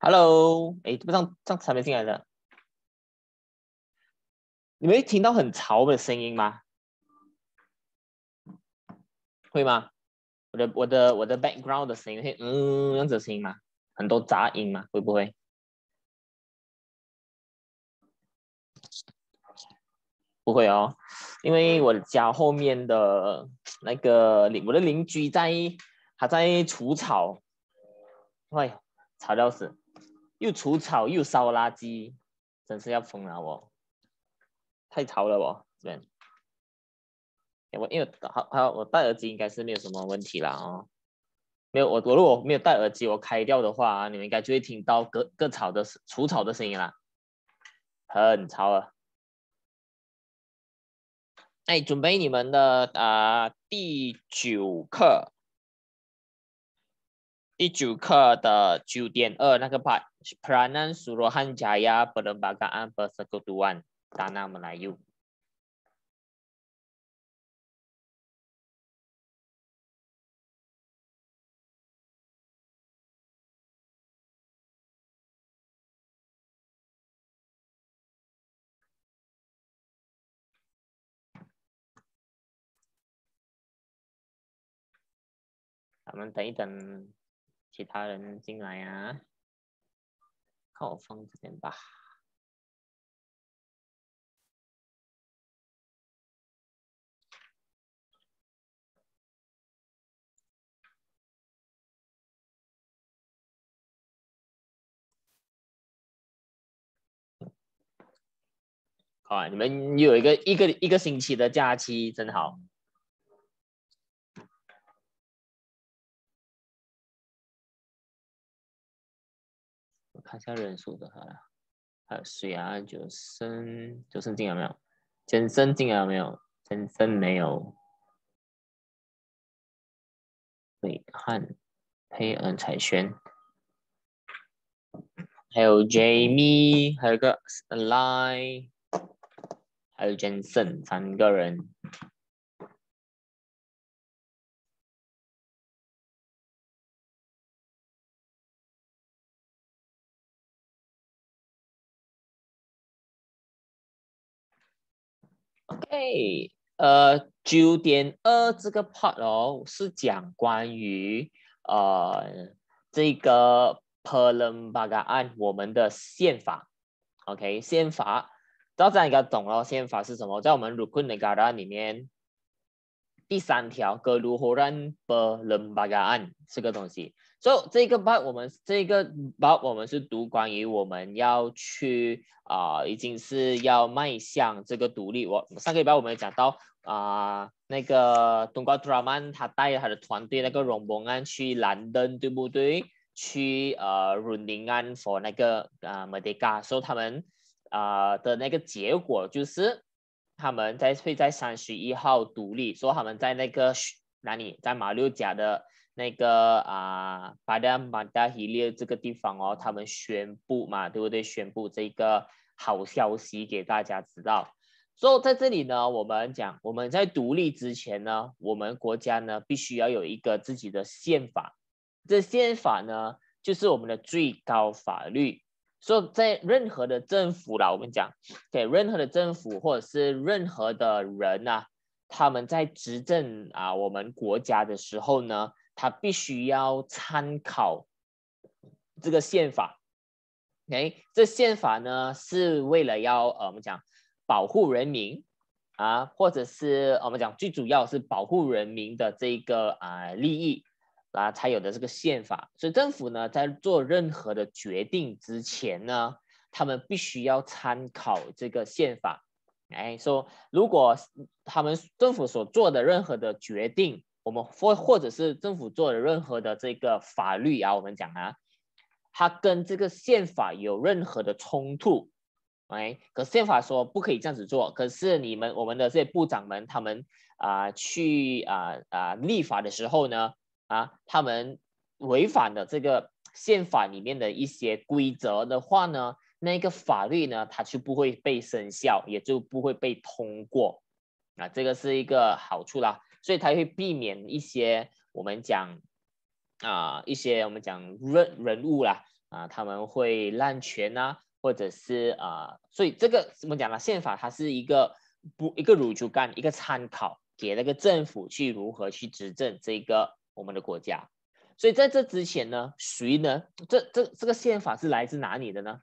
Hello，哎，怎么上上次还没进来的？你没听到很潮的声音吗？会吗？我的我的我的 background 的声音，嗯，样子的声音吗？很多杂音吗？会不会？不会哦，因为我家后面的那个邻我的邻居在他在除草，哎，吵到死，又除草又烧垃圾，真是要疯了我。太吵了哦，边。我因为好，好，我戴耳机应该是没有什么问题啦，哦，没有，我我如果没有戴耳机，我开掉的话啊，你们应该就会听到割割草的除草的声音啦，很吵啊。哎，准备你们的啊，第九课，第九课的九点二那个 part，peranan suruhan jaya pembangunan persekutuan。咱那我们来用，咱们等一等其他人进来啊，看我放这边吧。啊！你们有一个一个一个星期的假期，真好。我看一下人数多少啦？还有水啊，九森，九森进来没有？九森进来没有？九森没有。北汉、黑恩、彩轩，还有 Jamie，还有个 Line。还有 j a n s e n 三个人。OK，呃，九点二这个 part 哦，是讲关于呃这个 Perumbaga 案，我们的宪法。OK，宪法。到这样应该懂了宪法是什么，在我们《卢坤的嘎达》里面第三条“格鲁霍兰不伦巴嘎案”这个东西，所以这个包我们这个包我们是读关于我们要去啊，已经是要迈向这个独立。我上个礼拜我们讲到啊，那个东瓜图拉曼他带他的团队那个荣博安去兰登，对不对？去呃，伦敦案 for 那个啊，马德加，所以他们。啊的那个结果就是，他们在会在三十一号独立，说他们在那个哪里，在马六甲的那个啊巴达马达希列这个地方哦，他们宣布嘛，对不对？宣布这个好消息给大家知道。所以在这里呢，我们讲我们在独立之前呢，我们国家呢必须要有一个自己的宪法，这宪法呢就是我们的最高法律。所以在任何的政府啦，我们讲给任何的政府或者是任何的人呐，他们在执政啊，我们国家的时候呢，他必须要参考这个宪法。哎，这宪法呢是为了要呃我们讲保护人民啊，或者是我们讲最主要是保护人民的这个啊利益。啊，才有的这个宪法，所以政府呢，在做任何的决定之前呢，他们必须要参考这个宪法。哎，说如果他们政府所做的任何的决定，我们或或者是政府做的任何的这个法律啊，我们讲啊，它跟这个宪法有任何的冲突，哎，可宪法说不可以这样子做，可是你们我们的这些部长们，他们啊去啊啊立法的时候呢？啊，他们违反的这个宪法里面的一些规则的话呢，那个法律呢，它就不会被生效，也就不会被通过。啊，这个是一个好处啦，所以它会避免一些我们讲啊，一些我们讲人人物啦，啊，他们会滥权呐，或者是啊，所以这个怎么讲呢？宪法它是一个不一个如猪干一个参考，给那个政府去如何去执政这个。我们的国家，所以在这之前呢，谁呢？这这这个宪法是来自哪里的呢？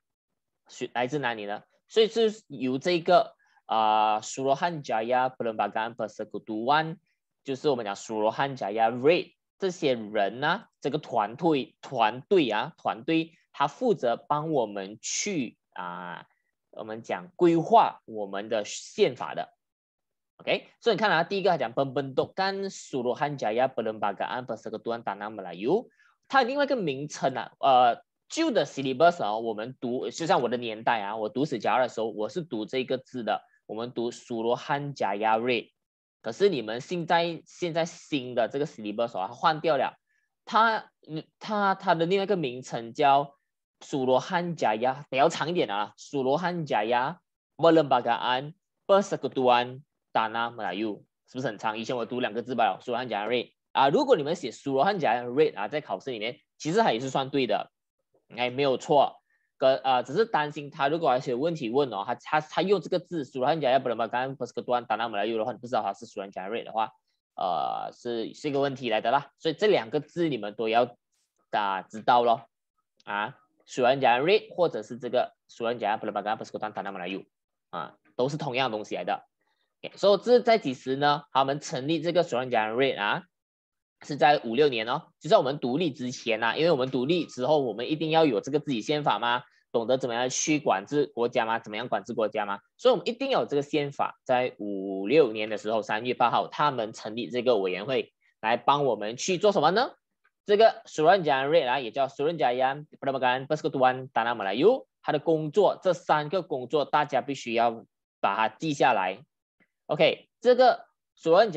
谁来自哪里呢？所以是由这个啊，苏罗汉加亚布伦巴干、帕斯古杜万，就是我们讲苏罗汉加亚瑞这些人呢，这个团队团队啊团队，他负责帮我们去啊，我们讲规划我们的宪法的。OK，所以你看啊，第一个他讲“ pembentukan Suruhanjaya Perlembagaan Persekutuan Tanah Melayu”，它另外一个名称啊，呃，旧的 syllabus 啊，我们读就像我的年代啊，我读史家二的时候，我是读这个字的，我们读“ Suruhanjaya”，可是你们现在现在新的这个 syllabus 啊，它换掉了，它它它的另外一个名称叫“ Suruhanjaya”，要长一点啊，“ Suruhanjaya Perlembagaan Persekutuan”。达纳马拉尤是不是很长？以前我读两个字吧，苏罗汉加尔瑞啊。如果你们写苏罗汉加尔瑞啊，在考试里面其实它也是算对的，哎，没有错。可啊，只是担心他如果写问题问哦，他他他用这个字苏罗汉加尔不能把刚刚不是个段达纳马来尤的话，你不知道他是苏罗汉加尔瑞的话，呃，是是一个问题来的啦。所以这两个字你们都要打知道咯。啊，苏罗汉加尔瑞或者是这个苏罗汉加尔不能把刚刚不是个段达纳马来尤啊，都是同样东西来的。所以这是在几时呢？他们成立这个 s r e 苏润加人瑞啊，是在五六年哦，就在我们独立之前呐。因为我们独立之后，我们一定要有这个自己宪法吗？懂得怎么样去管制国家吗？怎么样管制国家吗？所以我们一定要有这个宪法。在五六年的时候，三月八号，他们成立这个委员会，来帮我们去做什么呢？这个 s u r 苏润 a r e 啊，也叫 s u r r n y m 苏润加人布拉巴甘布斯 a 端达纳马拉 u 他的工作这三个工作，大家必须要把它记下来。OK，这个 s o a l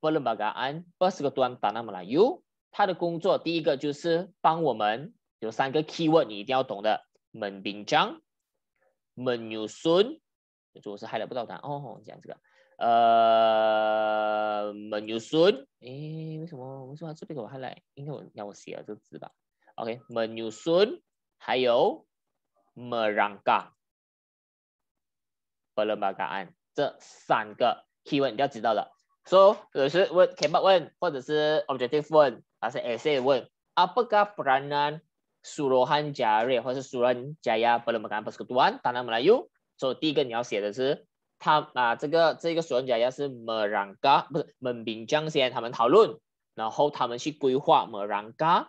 perlembagaan bersikutan tanam layu，他的工作第一个就是帮我们有三个 keyword 你一定要懂的。menbijang，menyusun，主要是害了不到他哦，这这个呃，menyusun，哎，为什么为什么这边给我害了？应该我让我写了这字吧。OK，menyusun，还有 merangka perlembagaan。这三个提问你要知道的。So 有时问 up 问，或者是 objective 问，还是 essay 问。u p r a s s p e l a n a n suruhan jaya，或是 suruhan jaya b e r b u k a e s d a r a n dalam Melayu。所以第一个你要写的是，他啊这个这个 suruhan jaya 是 merangka，不是 m e n b i a 他们讨论，然后他们去规划 merangka，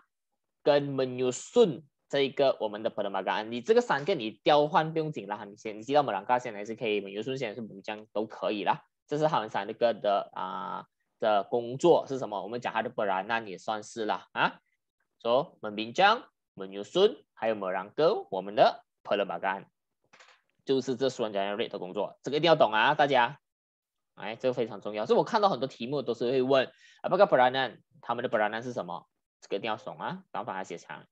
跟 menyusun。这一个我们的 p e r a m a g a 你这个三个你调换不用紧啦，你先你知道马兰加先还是可以，门尤孙先还是门兵江都可以啦。这是他们三个的啊的工作是什么？我们讲他的 p e 那 a 也算是了啊。说门兵江、门牛孙还有摩兰哥，我们的 p e r a m a g a 就是这三家人的工作，这个一定要懂啊，大家。哎，这个非常重要，所以我看到很多题目都是会问啊不过不然呢，他们的 p e 呢是什么？这个一定要懂啊，然后把它写长。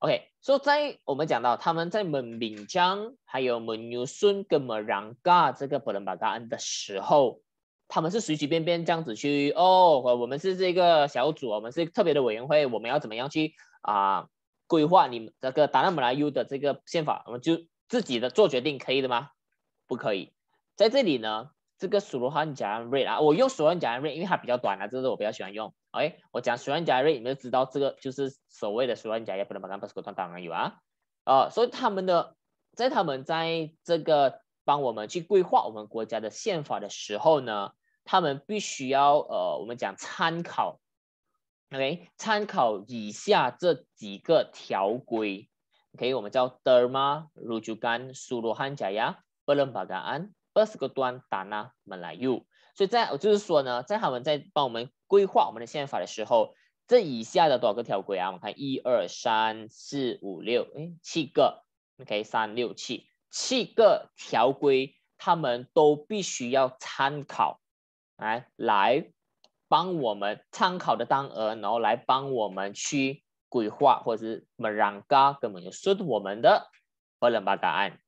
OK，所以，在我们讲到他们在门敏江、还有门牛顺跟门让嘎这个布伦巴嘎恩的时候，他们是随随便便这样子去哦，我们是这个小组，我们是特别的委员会，我们要怎么样去啊规划你们这个达拉姆拉 U 的这个宪法，我们就自己的做决定可以的吗？不可以，在这里呢。这个苏罗汉加安瑞啊，我用苏安加安瑞，因为它比较短啊，这是我比较喜欢用。OK，我讲苏安加安瑞，你们就知道这个就是所谓的苏安加安瑞，不能把干不能把干当然有啊。啊，所以他们的在他们在这个帮我们去规划我们国家的宪法的时候呢，他们必须要呃，我们讲参考，OK，参考以下这几个条规，OK，我们叫德玛、卢竹干苏罗汉加安，不能把干安。八个端，达那们来用。所以，在我就是说呢，在他们在帮我们规划我们的宪法的时候，这以下的多少个条规啊？我们看一二三四五六，哎，七个，OK，三六七，七个条规，他们都必须要参考，来来帮我们参考的单额，然后来帮我们去规划或者是们让嘎，根本就是我们的不能巴答案。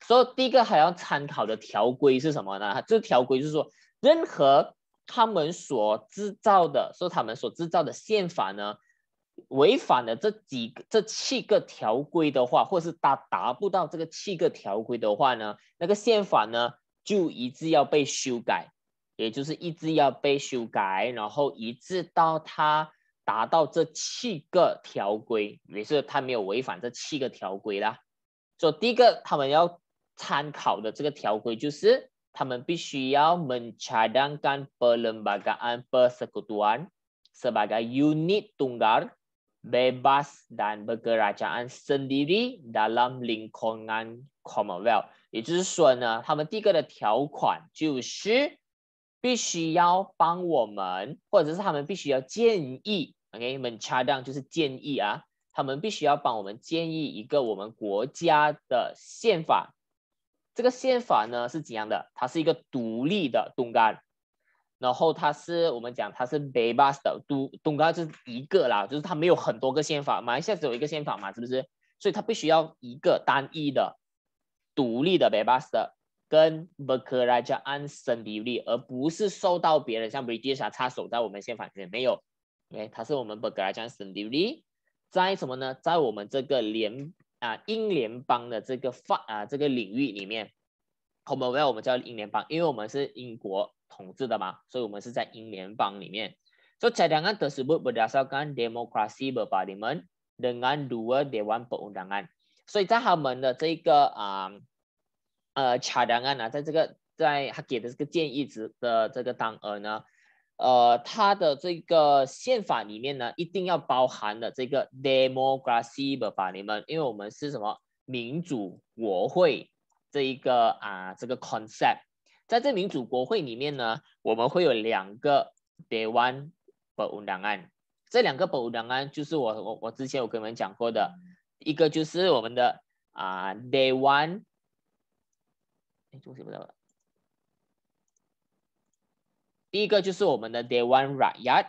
所以第一个还要参考的条规是什么呢？这条规就是说，任何他们所制造的，说他们所制造的宪法呢，违反了这几这七个条规的话，或是达达不到这个七个条规的话呢，那个宪法呢，就一直要被修改，也就是一直要被修改，然后一直到它达到这七个条规，也是它没有违反这七个条规啦。所以第一个，他们要参考的这个条规，就是他们必须要 mencadangkan p e r u m b a g a n bersendawan sebagai unit tunggal bebas dan bergerakan sendiri dalam lingkungan kawal。也就是说呢，他们第一个的条款就是必须要帮我们，或者是他们必须要建议，OK？m e n c a d a n g 就是建议啊。他们必须要帮我们建议一个我们国家的宪法。这个宪法呢是怎样的？它是一个独立的东干，然后它是我们讲它是 b a 贝 t e 的独东干就是一个啦，就是它没有很多个宪法，马来西亚只有一个宪法嘛，是不是？所以它必须要一个单一的独立的 b a 贝 t e 的，跟 Berkerajaan 格拉江按 i r y 而不是受到别人像 British 啊插手在我们宪法里面没有，OK，它是我们 Berkerajaan 布格 a 江 i 比例。在什么呢？在我们这个联啊英联邦的这个范啊这个领域里面，我们为我们叫英联邦？因为我们是英国统治的嘛，所以我们是在英联邦里面。所以，查档案得是不，不，加上跟 democracy bodyman，dengan dua d a n perundangan。所以在他们的这个啊呃查档案啊，在这个在他给的这个建议值的这个档额呢。呃，它的这个宪法里面呢，一定要包含的这个 democracy 法里们，因为我们是什么民主国会这一个啊，这个 concept，在这民主国会里面呢，我们会有两个 day one 法务档案，这两个法务档案就是我我我之前有跟你们讲过的，一个就是我们的啊 day one，哎，读写不了了。第一个就是我们的 d a y o n e Rakyat，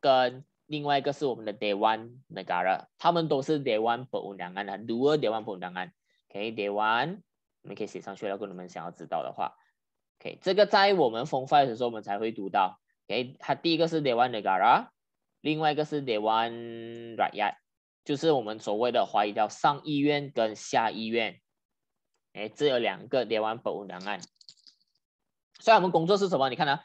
跟另外一个是我们的 d a y o n e Negara，他们都是 d a y o n Perundangan 啊，两 d e y o n Perundangan。OK，Dewan 我们可以写上去了，如果你们想要知道的话。OK，这个在我们风范的时候我们才会读到。OK，它第一个是 d a y o n e Negara，另外一个是 d a y o n e Rakyat，就是我们所谓的，华疑叫上议院跟下议院。哎，这有两个 d a y o n Perundangan。我们工作是什么？你看啊。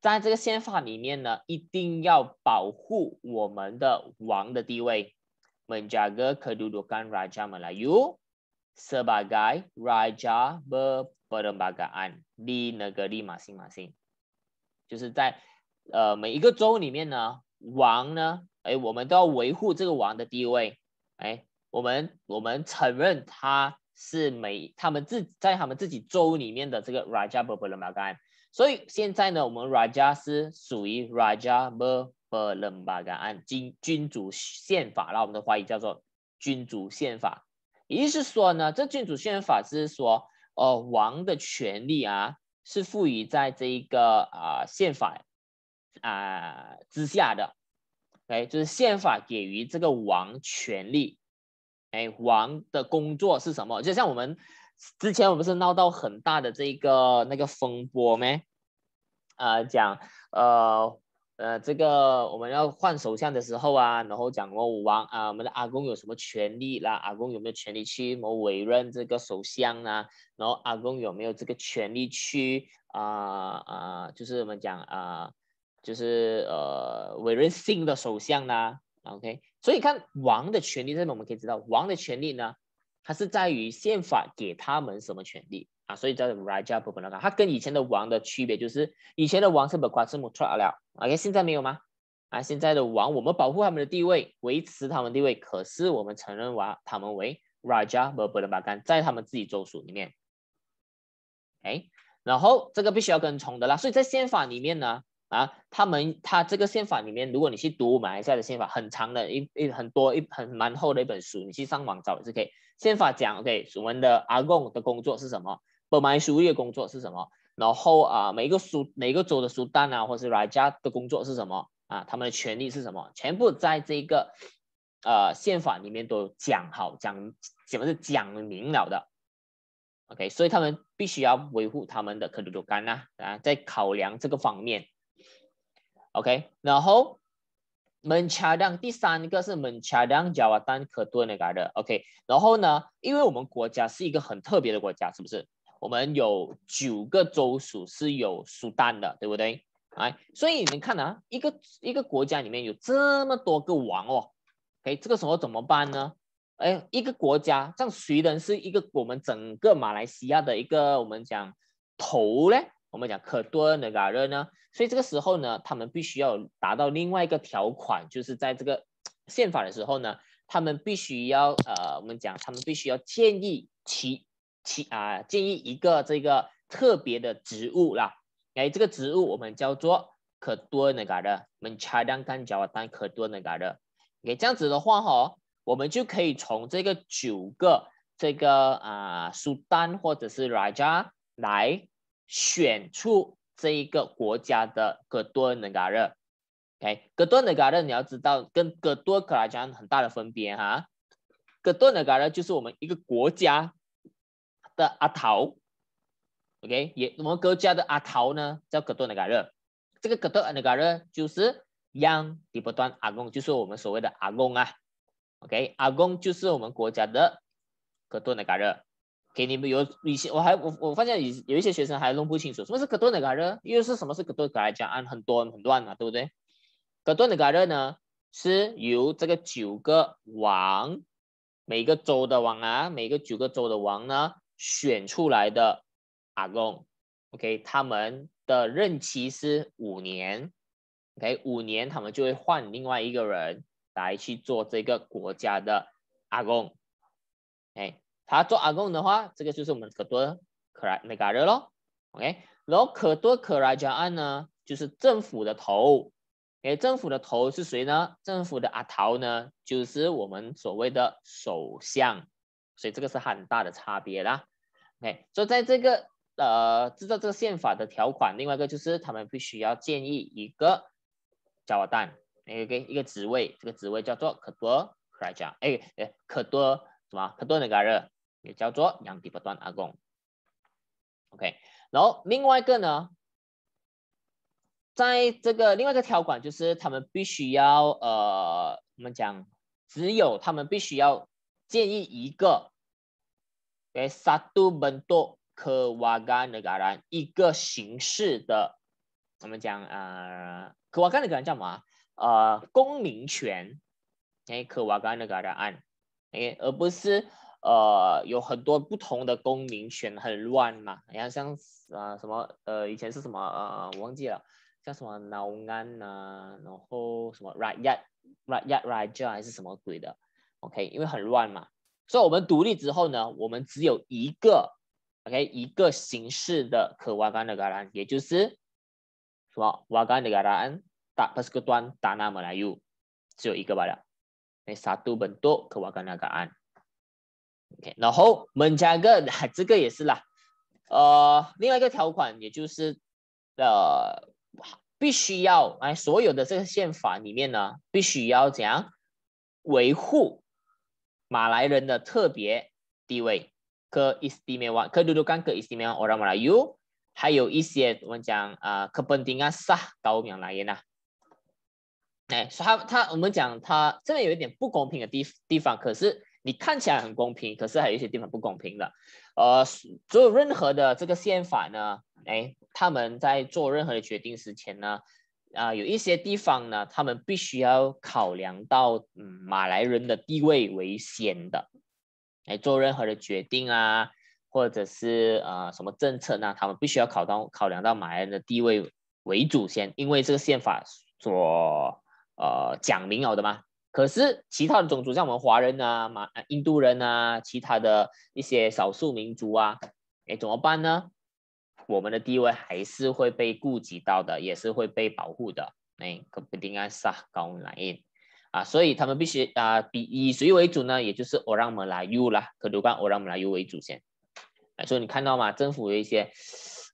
在这个宪法里面呢，一定要保护我们的王的地位。Mengajar kedudukan raja melayu sebagai raja berperlembagaan di negeri masing-masing，就是在呃每一个州里面呢，王呢，哎，我们都要维护这个王的地位，哎，我们我们承认他是每他们自在他们自己州里面的这个 raja berperlembagaan。所以现在呢，我们 Raja 是属于 Raja b 拉加莫博伦巴 a n 君君主宪法，那我们的怀疑叫做君主宪法。也就是说呢，这君主宪法是说，呃，王的权利啊，是赋予在这一个啊宪法啊之下的，哎，就是宪法给予这个王权利。哎，王的工作是什么？就像我们之前我们不是闹到很大的这个那个风波没？啊，讲，呃，呃，这个我们要换首相的时候啊，然后讲，武王啊，我们的阿公有什么权利啦？阿公有没有权利去某委任这个首相呢？然后阿公有没有这个权利去啊啊，就是我们讲啊，就是呃，委任新的首相呢？OK，所以看王的权利这边，我们可以知道王的权利呢，它是在于宪法给他们什么权利。啊，所以叫 r a j a a 伯 a 拉甘，它跟以前的王的区别就是，以前的王是把国字母错了，k 现在没有吗？啊，现在的王我们保护他们的地位，维持他们地位，可是我们承认哇，他们为 rajah a 伯 a 拉 a 在他们自己州属里面，哎，然后这个必须要跟从的啦，所以在宪法里面呢，啊，他们他这个宪法里面，如果你去读马来西亚的宪法，很长的一一很多一很蛮厚的一本书，你去上网找也是可以。宪法讲，OK，我们的阿贡的工作是什么？本マ苏書工作是什么？然后啊，每个苏每个州的苏丹啊，或是来家的工作是什么？啊，他们的权利是什么，全部在这一呃宪法里面都讲好讲，怎麼是讲明了的？OK，所以他们必须要维护他们的可鲁鲁干呢啊，在考量这个方面。OK，然后。门恰当第三个是门恰，Java 丹可多那嘎的 OK，然后呢，因为我们国家是一个很特别的国家，是不是？我们有九个州属是有苏丹的，对不对？哎，所以你们看啊，一个一个国家里面有这么多个王哦，哎，这个时候怎么办呢？哎，一个国家像谁人是一个我们整个马来西亚的一个我们讲头嘞，我们讲可多尔嘎噶热呢，所以这个时候呢，他们必须要达到另外一个条款，就是在这个宪法的时候呢，他们必须要呃，我们讲他们必须要建议其。啊，建议一个这个特别的植物啦。哎，这个植物我们叫做可多那个的，我们拆单看叫单可多那个的。o 这样子的话哈，我们就可以从这个九个这个啊苏丹或者是莱贾来选出这一个国家的可多那个的。OK，可多尔那个的你要知道跟可多可拉将很大的分别哈。可多尔那个的就是我们一个国家。的阿桃 o k 也我们国家的阿桃呢叫格多内嘎热，这个格多内嘎热就是央的不端阿公，就是我们所谓的阿公啊，OK，阿公就是我们国家的格多内嘎热，给你们有一些，我还我我发现有有一些学生还弄不清楚什么是格多内嘎热，又是什么是格多格拉讲安，很多很乱啊，对不对？格多内嘎热呢是由这个九个王，每个州的王啊，每个九个州的王呢。选出来的阿公，OK，他们的任期是五年，OK，五年他们就会换另外一个人来去做这个国家的阿公。哎，他做阿公的话，这个就是我们可多可拉内噶热喽，OK。然后可多可拉加安呢，就是政府的头，哎，政府的头是谁呢？政府的阿桃呢，就是我们所谓的首相。所以这个是很大的差别啦。OK，所以在这个呃制造这个宪法的条款，另外一个就是他们必须要建议一个加瓦旦，OK 一个职位，这个职位叫做可多，来加，哎哎可多什么可多那个热也叫做杨迪不段阿贡。OK，然后另外一个呢，在这个另外一个条款就是他们必须要呃我们讲只有他们必须要。建议一个诶，satu bentuk k e w a g a n n e g a r a 一个形式的，我们讲呃，kewangan n e g a r a 叫呃，公民权诶，kewangan negaraan 诶，而不是呃有很多不同的公民权很乱嘛？你看像啊什么呃以前是什么呃我忘记了，像什么劳安呐，然后什么 right yet right yet r i g h t 还是什么鬼的。OK，因为很乱嘛，所以我们独立之后呢，我们只有一个 OK 一个形式的可瓦干的噶兰，也就是什么瓦干的噶案，打巴斯克端打那马来语，只有一个罢了。那萨杜本多可瓦干那噶案。o k 然后孟加哥这个也是啦，呃，另外一个条款也就是呃必须要哎所有的这个宪法里面呢，必须要怎样维护？马来人的特别地位，可 esteem 啊，可独可 esteem 啊，orang Melayu，还有一些我们讲啊，Kepentingan 高棉来源呐，哎，所以他他我们讲他，这里有一点不公平的地地方，可是你看起来很公平，可是还有一些地方不公平的，呃，所有任何的这个宪法呢，哎，他们在做任何的决定之前呢。啊，有一些地方呢，他们必须要考量到嗯马来人的地位为先的，来做任何的决定啊，或者是呃什么政策呢，他们必须要考到考量到马来人的地位为主先，因为这个宪法所呃讲明了的嘛。可是其他的种族，像我们华人啊、马、印度人啊，其他的一些少数民族啊，哎，怎么办呢？我们的地位还是会被顾及到的，也是会被保护的。哎，可不定安萨高温蓝印啊，所以他们必须啊，以以谁为主呢？也就是们来布拉乌啦，格鲁冠奥朗布拉乌为主先。啊，所以你看到吗？政府的一些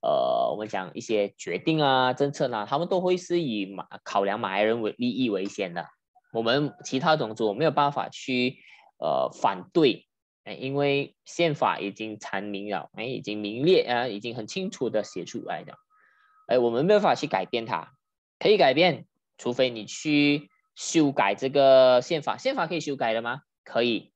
呃，我们讲一些决定啊、政策呢，他们都会是以马考量马来人为利益为先的。我们其他种族没有办法去呃反对。哎，因为宪法已经阐明了，哎，已经明列啊，已经很清楚的写出来的。哎，我们没办法去改变它，可以改变，除非你去修改这个宪法。宪法可以修改的吗？可以。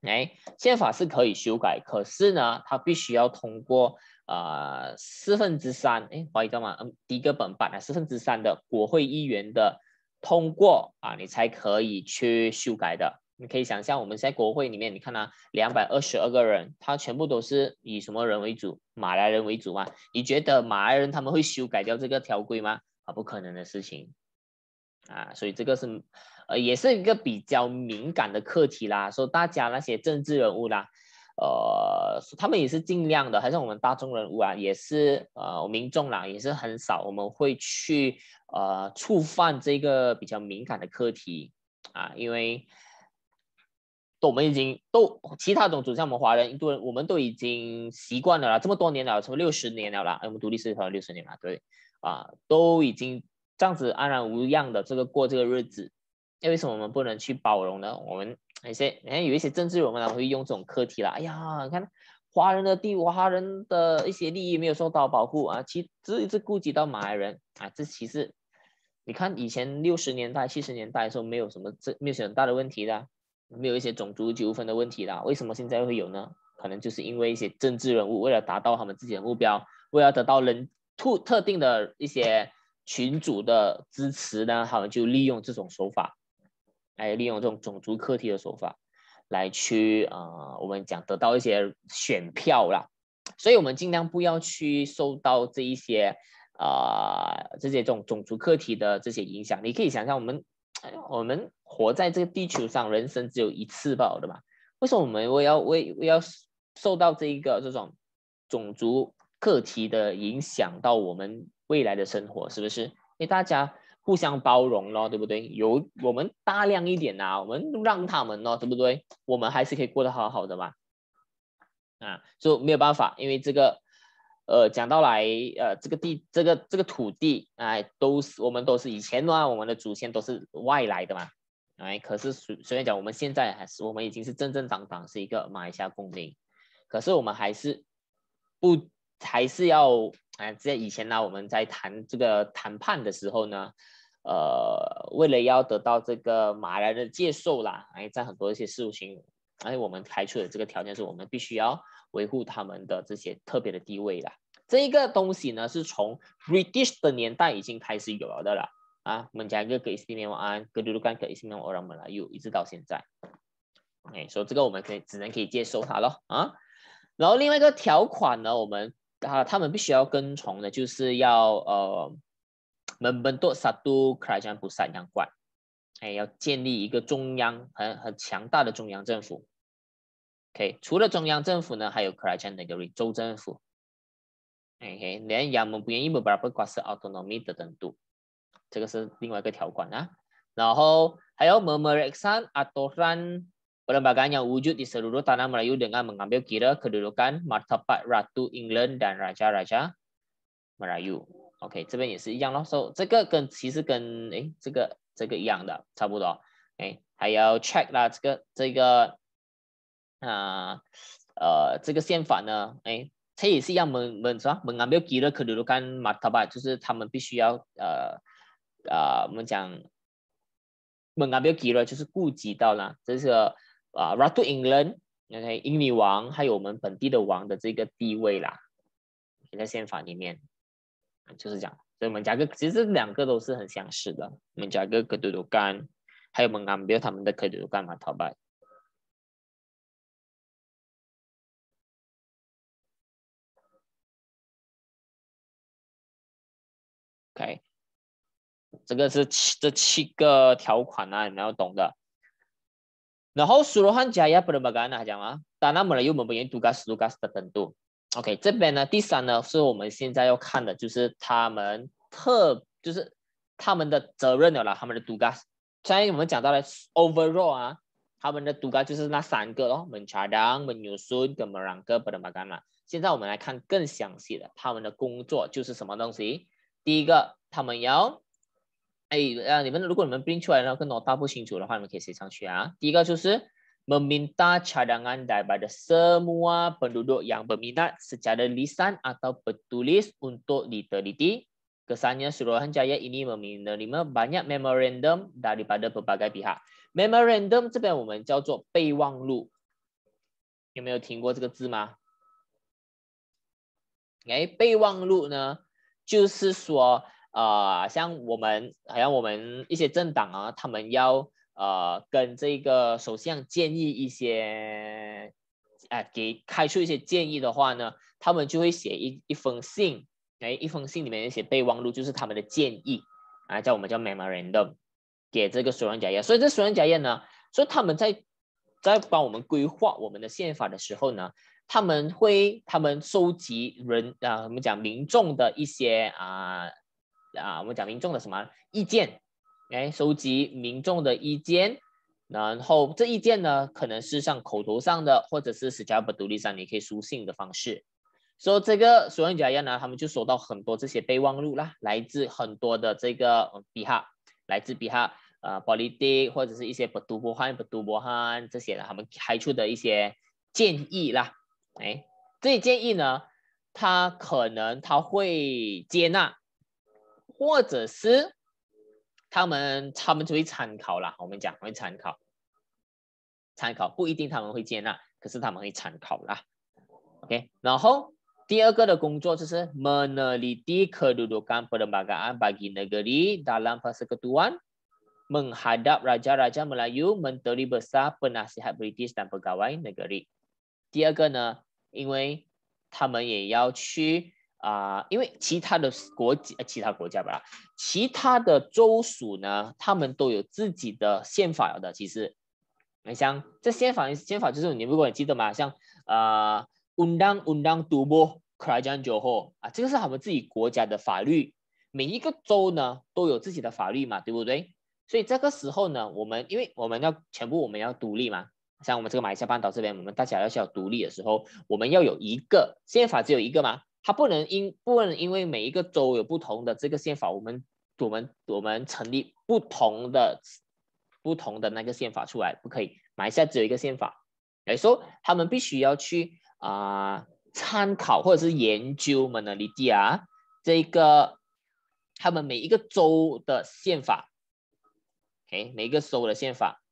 哎，宪法是可以修改，可是呢，它必须要通过啊四分之三，哎，怀疑干嘛？嗯，迪个本版的四分之三的国会议员的通过啊，你才可以去修改的。你可以想象我们在国会里面，你看啊，两百二十二个人，他全部都是以什么人为主？马来人为主啊。你觉得马来人他们会修改掉这个条规吗？啊，不可能的事情啊！所以这个是，呃，也是一个比较敏感的课题啦。说大家那些政治人物啦，呃，他们也是尽量的，还是我们大众人物啊，也是呃，民众啦，也是很少我们会去呃触犯这个比较敏感的课题啊，因为。都我们已经都其他种族像我们华人、印度人，我们都已经习惯了啦，这么多年了，什么六十年了啦，我们独立思考了六十年啦，对，啊，都已经这样子安然无恙的这个过这个日子，那为什么我们不能去包容呢？我们一些你看有一些政治人物呢会用这种课题啦，哎呀，你看华人的地、华人的一些利益没有受到保护啊，其只直顾及到马来人啊，这其实。你看以前六十年代、七十年代的时候没有什么这没有什很大的问题的。没有一些种族纠纷的问题啦，为什么现在会有呢？可能就是因为一些政治人物为了达到他们自己的目标，为了得到人特特定的一些群组的支持呢，他们就利用这种手法，哎，利用这种种族课题的手法，来去啊，我们讲得到一些选票啦。所以我们尽量不要去受到这一些啊，这些这种种族课题的这些影响。你可以想象，我们。我们活在这个地球上，人生只有一次，吧，对吧？为什么我们我要为要受到这一个这种种族课题的影响到我们未来的生活？是不是？为大家互相包容咯，对不对？有我们大量一点呐，我们让他们咯，对不对？我们还是可以过得好好的嘛。啊，就没有办法，因为这个。呃，讲到来，呃，这个地，这个这个土地，哎，都是我们都是以前的话，我们的祖先都是外来的嘛，哎，可是随随便讲，我们现在还是我们已经是正正堂堂是一个马来西亚公民，可是我们还是不还是要哎，在以前呢，我们在谈这个谈判的时候呢，呃，为了要得到这个马来人的接受啦，哎，在很多一些事情，哎，我们开出的这个条件是我们必须要。维护他们的这些特别的地位啦。这一个东西呢，是从 Redis 的年代已经开始有了的了啊。我们讲一个 Ismian，安格鲁干戈 Ismian，我们一直到现在。哎，所以这个我们可以只能可以接受它了啊。然后另外一个条款呢，我们啊，他们必须要跟从的，就是要呃，门门多萨都克，克来将萨一样。怪。哎，要建立一个中央很很强大的中央政府。除了中央政府呢，还有 k e r a j a n negeri 州政府。Okay，连衙门不愿意不把不挂失 autonomy 的程度，这个是另外一个条款啊。然后还有 Memeriksan aturan perbagaian wujud di seluruh tanah merayu dengan mengambil kira kedudukan martabat Ratu England dan Raja-Raja merayu。o k 这边也是一样咯，说这个跟其实跟诶这个这个一样的差不多。诶，还有 Check 啦，这个这个。啊，呃，这个宪法呢，哎，它也是要门门啥，门啊不要给了克鲁鲁干马塔白，就是他们必须要呃呃，我们讲门啊不要给了，就是顾及到了，这是啊，拉土英伦，英英女王，还有我们本地的王的这个地位啦，也在宪法里面，就是这样。所以我们两个其实两个都是很相似的，我们两个克鲁鲁干，还有门啊不要他们的克鲁鲁干马头白。OK，这个是七这七个条款啊，你们要懂的。然后苏罗汉加 h 布勒 j 干 y 讲吗？e r b a g a n a a 读 apa j a n g OK，这边呢，第三呢，是我们现在要看的，就是他们特就是他们的责任了啦，他们的 tugas。我们讲到了 overall 啊，他们的 tugas 就是那三个咯，门查当、门纽孙跟门朗哥不能马干啦。现在我们来看更详细的，他们的工作就是什么东西？第一个，他们要，哎，啊，你们，如果你们编出来，然后跟老不清楚的话，你们可以写上去啊。第一个就是，meminta cadangan daripada semua penduduk yang berminat secara lisan atau bertulis untuk diteliti。kesannya suruhan a j a y a ini meminta i m a banyak memorandum daripada berbagai pihak。memorandum 这边我们叫做备忘录，有没有听过这个字吗？哎，备忘录呢？就是说，呃，像我们，好像我们一些政党啊，他们要呃跟这个首相建议一些，哎，给开出一些建议的话呢，他们就会写一一封信，哎，一封信里面写备忘录，就是他们的建议，啊，叫我们叫 memorandum，给这个首相家宴。所以这首相家宴呢，所以他们在在帮我们规划我们的宪法的时候呢。他们会他们收集人啊，我们讲民众的一些啊啊，我们讲民众的什么意见？哎，收集民众的意见，然后这意见呢，可能是像口头上的，或者是直接不独立上，你可以书信的方式。so, 这个索恩加亚呢，他们就收到很多这些备忘录啦，来自很多的这个比哈，来自比哈啊，politik 或者是一些不读波汉不读波汉这些，他们开出的一些建议啦。哎，这建议呢，他可能他会接纳，或者是他们他们就会参考了。我们讲会参考，参考不一定他们会接纳，可是他们会参考啦。OK，然后第二个的工作就是 meneliti k e u t u k a n perdagangan bagi negeri dalam p e r s e k u t u a n menghadap raja-raja Melayu, menteri besar, penasihat British dan pegawai negeri。第二个呢？因为他们也要去啊，因为其他的国其他国家吧，其他的州属呢，他们都有自己的宪法的。其实，你像这宪法，宪法就是你如果你记得吗？像呃，undang undang d u b o k r a j a n jo ho 啊，这个是他们自己国家的法律。每一个州呢都有自己的法律嘛，对不对？所以这个时候呢，我们因为我们要全部我们要独立嘛。像我们这个马来西亚半岛这边，我们大家要想要独立的时候，我们要有一个宪法，只有一个吗？它不能因不能因为每一个州有不同的这个宪法，我们我们我们成立不同的不同的那个宪法出来不可以。马西亚只有一个宪法，所说他们必须要去啊参考或者是研究马的利蒂啊这个他们每一个州的宪法，OK 每一个州的宪法。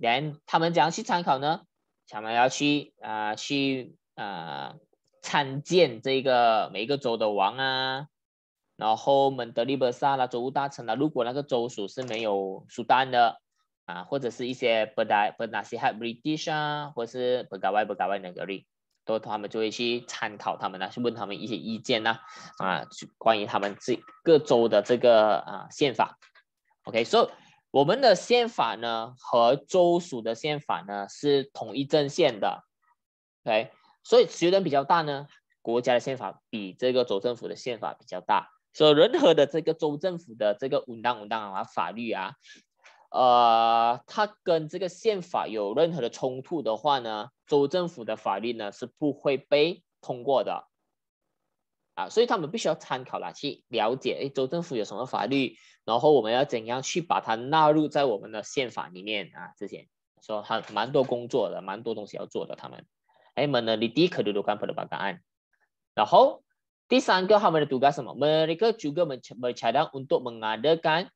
连他们怎样去参考呢？他们要去啊，去啊，参见这个每一个州的王啊，然后我们德里伯萨啦，州务大臣啦。如果那个州属是没有苏丹的啊，或者是一些不带不哪西哈 British 啊，或是不加外不加外那个离，都他们就会去参考他们啦，去问他们一些意见呐啊，关于他们这各州的这个啊宪法。OK，s o 我们的宪法呢，和州属的宪法呢是统一阵线的，OK，所以学能比较大呢。国家的宪法比这个州政府的宪法比较大，所以任何的这个州政府的这个稳当稳当啊法律啊，呃，它跟这个宪法有任何的冲突的话呢，州政府的法律呢是不会被通过的。啊，所以他们必须要参考啦，去了解，诶，州政府有什么法律，然后我们要怎样去把它纳入在我们的宪法里面啊，这些，说以蛮多工作的，蛮多东西要做的。他们，哎，门的里迪克的杜甘布的巴案，然后第三个他们的读干什么？门里克朱格 a 门车辆，为了为了开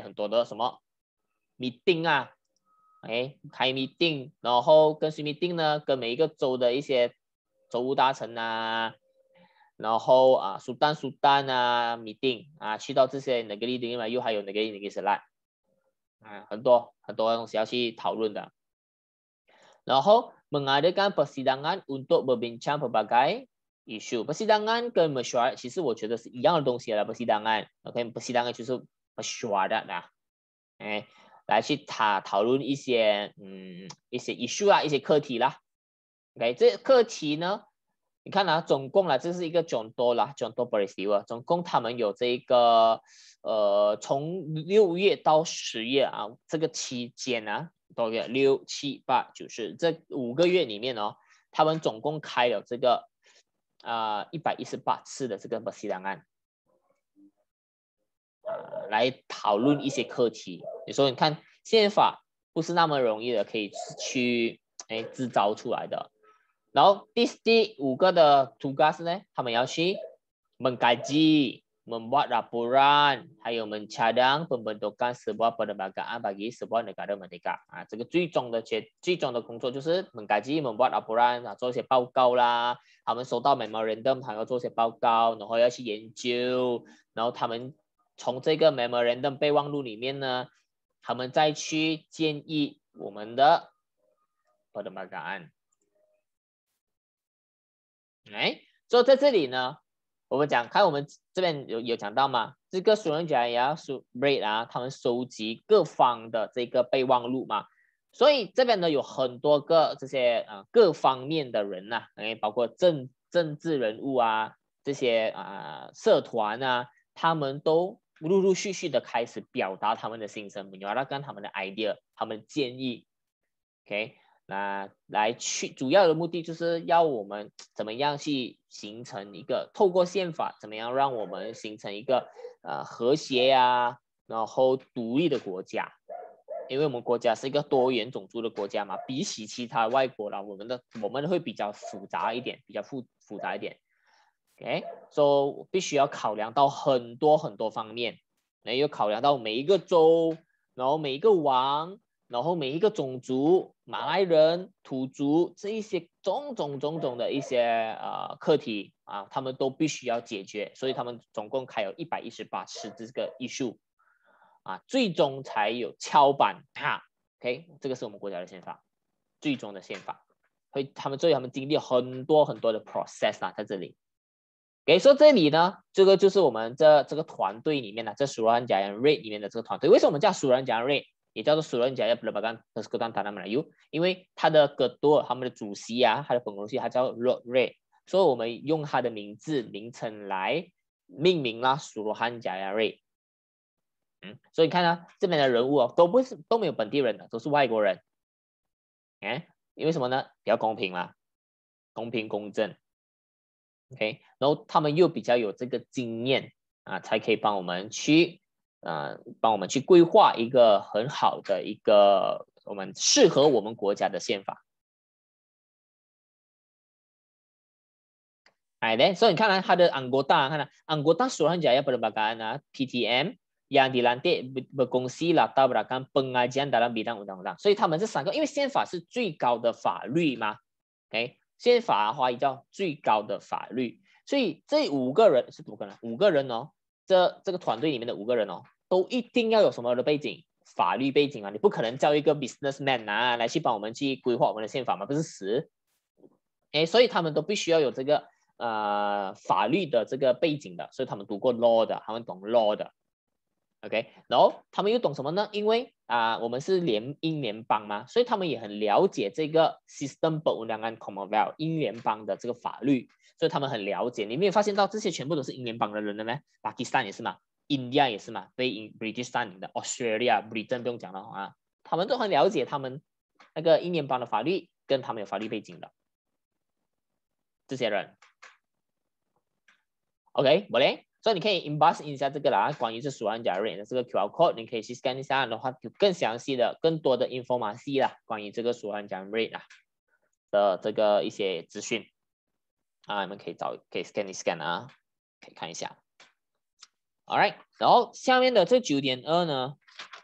很多的什么，meeting 啊。哎，开 meeting，然后跟谁 meeting 呢？跟每一个州的一些州务大臣啊，然后啊，苏丹苏丹啊，m e e t i n g 啊，去到这些哪个地方，又还有哪个哪个是来，啊，很多很多东西要去讨论的。然后，mengadakan persidangan untuk berbincang berbagai isu。persidangan e m a s y a r a t 其实我觉得是一样的东西啦，persidangan，o k a 西 persidangan 就是 m a s y a r a t 啦，哎。来去讨讨论一些嗯一些 issue 啊一些课题啦，OK 这课题呢你看啊总共啦这是一个总多啦总多巴西 a 总共他们有这一个呃从六月到十月啊这个期间呢，多月六七八九十这五个月里面哦，他们总共开了这个啊一百一十八次的这个巴西档案。啊，来讨论一些课题。有时候你看，宪法不是那么容易的，可以去哎制造出来的。然后第第五个的图加斯呢，他们要去，门基、孟门尔、拉普兰，还有门恰当，本本都干十八不同的班，二百一十八个国家啊。这个最终的结最终的工作就是门会计、门报拉普兰啊，做一些报告啦。他们收到美毛人，他还要做一些报告，然后要去研究，然后他们。从这个 memo r a n d m 备忘录里面呢，他们再去建议我们的，不懂吗？哎，所以在这里呢，我们讲看我们这边有有讲到吗？这个主人讲也要收 read 啊，他们收集各方的这个备忘录嘛。所以这边呢有很多个这些呃各方面的人呐，哎，包括政政治人物啊，这些啊社团啊，他们都。陆陆续续的开始表达他们的心声，表达跟他们的 idea，他们建议。OK，那来去主要的目的就是要我们怎么样去形成一个透过宪法，怎么样让我们形成一个呃和谐呀，然后独立的国家。因为我们国家是一个多元种族的国家嘛，比起其他外国了，我们的我们会比较复杂一点，比较复复杂一点。OK，OK 所以必须要考量到很多很多方面，那又考量到每一个州，然后每一个王，然后每一个种族，马来人、土族这一些种种种种的一些呃课题啊，他们都必须要解决，所以他们总共开有一百一十八次这个艺术啊，最终才有敲板啊 o k 这个是我们国家的宪法，最终的宪法，会他们所以他们经历很多很多的 process 啦，在这里。比如说这里呢，这个就是我们这这个团队里面的，这苏拉贾亚瑞里面的这个团队。为什么我们叫苏人贾亚瑞？也叫做苏人贾亚布拉巴干特斯科丹达纳马拉尤，因为他的哥多他们的主席啊，他的本公司他叫罗瑞，所以我们用他的名字名称来命名啦，苏拉贾亚瑞。嗯，所以你看啊，这边的人物啊，都不是都没有本地人的，都是外国人。哎，因为什么呢？比较公平嘛，公平公正。OK，然后他们又比较有这个经验啊，才可以帮我们去啊、帮我们去规划一个很好的一个我们适合我们国家的宪法。哎，对，所以你看呢，他的安国大，看呢，安国大说很讲要不然把干啊，PTM yang dilantik berkongsi l a t a 所以他们这三个，因为宪法是最高的法律嘛，OK，宪法，的话也叫最高的法律，所以这五个人是五个人，五个人哦，这这个团队里面的五个人哦，都一定要有什么的背景，法律背景啊，你不可能叫一个 businessman 啊来去帮我们去规划我们的宪法嘛，不是死？哎，所以他们都必须要有这个呃法律的这个背景的，所以他们读过 law 的，他们懂 law 的。OK，然后他们又懂什么呢？因为啊，我们是联英联邦嘛，所以他们也很了解这个 System of u n u c o m m o n e a l h 英联邦的这个法律，所以他们很了解。你没有发现到这些全部都是英联邦的人的吗？巴基斯坦也是嘛，i n d i a 也是嘛，非 British 占领的 Australia、Britain 不用讲了啊，他们都很了解他们那个英联邦的法律，跟他们有法律背景的这些人。OK，我嘞。所以你可以 emboss 一下这个啦，关于这个舒安加瑞的这个 QR code，你可以去 scan 一下的话，有更详细的、更多的 information 啦，关于这个舒安加瑞啊的这个一些资讯啊，你们可以找可以 scan scan 啊，可以看一下。All right，然后下面的这九点二呢，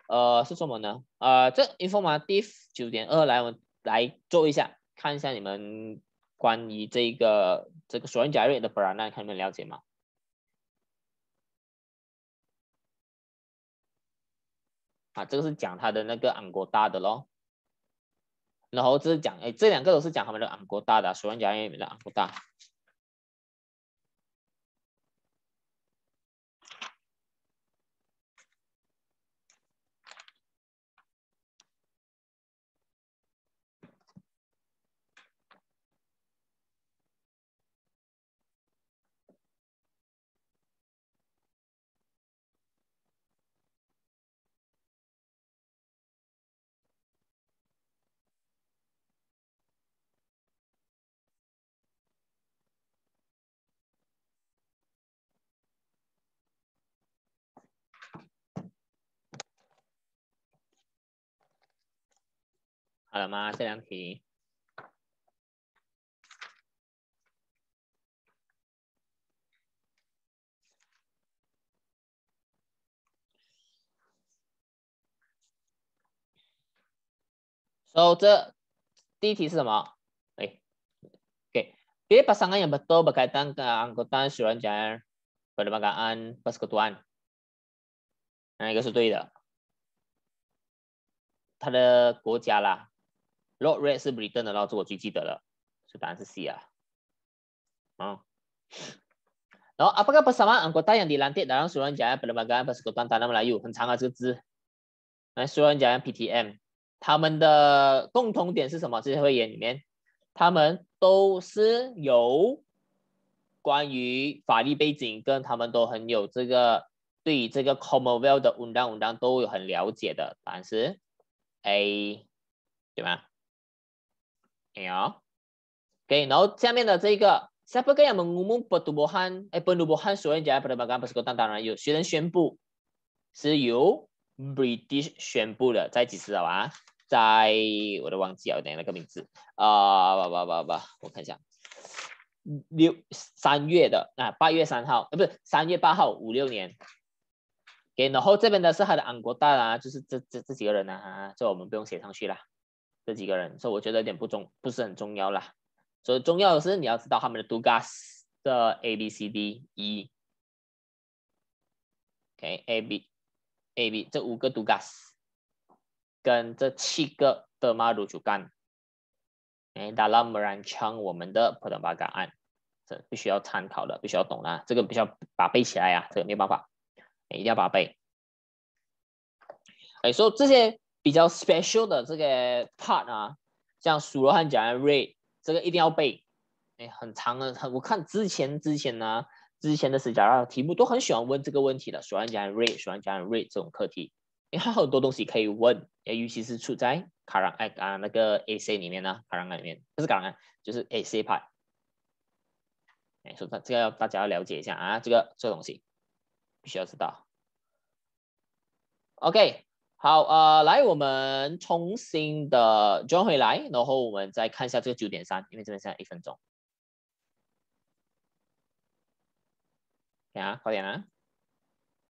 呃是什么呢？呃，这 informative 九点二，来我们来做一下，看一下你们关于这个这个索安加瑞的 b r a n a 看你们了解吗？啊，这个是讲他的那个安国大的喽，然后这是讲，哎，这两个都是讲他们的安国大的，水讲家业的安国大。好了吗？这两题。So, the, di tiga 是什么？哎，Oke. Pilih pasangan yang betul berkaitan Lord Red 是 Britain 的，然后这我最记得了，所以答案是 C 啊，啊。然后，Apakah persamaan anggota yang dilantik dalam suruhanjaya berbagai persidangan dalam layu 很长啊这个字，来，suruhanjaya PTM，他们的共同点是什么？这些会员里面，他们都是有关于法律背景，跟他们都很有这个对于这个 Commonwealth 的文章，文章都有很了解的，答案是 A，对吗？哎呀，OK，然后下面的这一个，下边可 g 啊，a 布叛徒叛汉，哎，叛徒叛汉，a 一下，a 各种各种各样的内容。虽然宣布是由 British 宣布的，在几时啊？在我都忘记了，哪个名字？啊吧吧吧吧，我看一下，六三月的啊，八月三号啊，不是三月八号，五六年。OK，然后这边的是他的英国大啦，就是这这这几个人啊，这我们不用写上去了。这几个人，所以我觉得有点不重，不是很重要啦。所以重要的是你要知道他们的杜 gas 的 A B C D E，OK A B A B 这五个杜 gas，跟这七个的马都主干。哎，大那猛然抢我们的普通巴答案，这必须要参考的，必须要懂啦。这个必须要把背起来啊，这个没办法，哎，一定要把背。哎，所以这些。比较 special 的这个 part 啊，像数罗汉讲的 read，这个一定要背，哎，很长的，很。我看之前之前呢，之前的时讲到题目都很喜欢问这个问题的，数论讲的 read，数论讲的 read 这种课题，因为很多东西可以问，哎，尤其是处在卡让哎啊那个 AC 里面呢，卡让那里面不是卡让，就是 AC 派，哎，所以这个要大家要了解一下啊，这个这个东西必须要知道。OK。好，呃，来，我们重新的装回来，然后我们再看一下这个九点三，因为这边现在一分钟，呀，快点啊！